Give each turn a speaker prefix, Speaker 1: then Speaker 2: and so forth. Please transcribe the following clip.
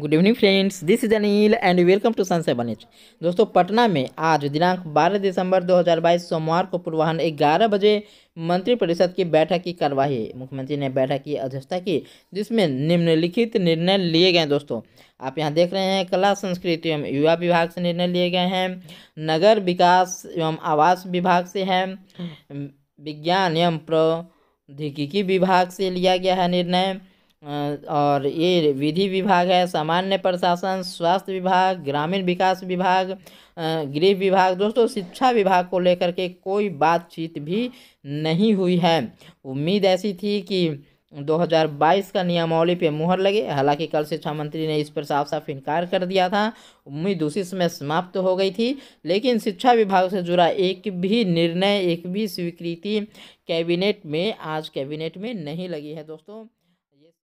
Speaker 1: good evening friends this is Anil and welcome to sun seven H दोस्तों पटना में आज दिनांक 12 दिसंबर 2022 सोमवार को पूर्वाहन ग्यारह बजे मंत्रिपरिषद की बैठक की कार्यवाही मुख्यमंत्री ने बैठक की अध्यक्षता की जिसमें निम्नलिखित निर्णय लिए गए दोस्तों आप यहां देख रहे हैं कला संस्कृति एवं युवा विभाग से निर्णय लिए गए हैं नगर विकास एवं आवास विभाग से है विज्ञान एवं प्रौद्योगिकी विभाग से लिया गया है निर्णय और ये विधि विभाग है सामान्य प्रशासन स्वास्थ्य विभाग ग्रामीण विकास विभाग गृह विभाग दोस्तों शिक्षा विभाग को लेकर के कोई बातचीत भी नहीं हुई है उम्मीद ऐसी थी कि 2022 का नियमावली पे मुहर लगे हालांकि कल शिक्षा मंत्री ने इस पर साफ साफ इनकार कर दिया था उम्मीद उसी समय समाप्त तो हो गई थी लेकिन शिक्षा विभाग से जुड़ा एक भी निर्णय एक भी स्वीकृति कैबिनेट में आज कैबिनेट में नहीं लगी है दोस्तों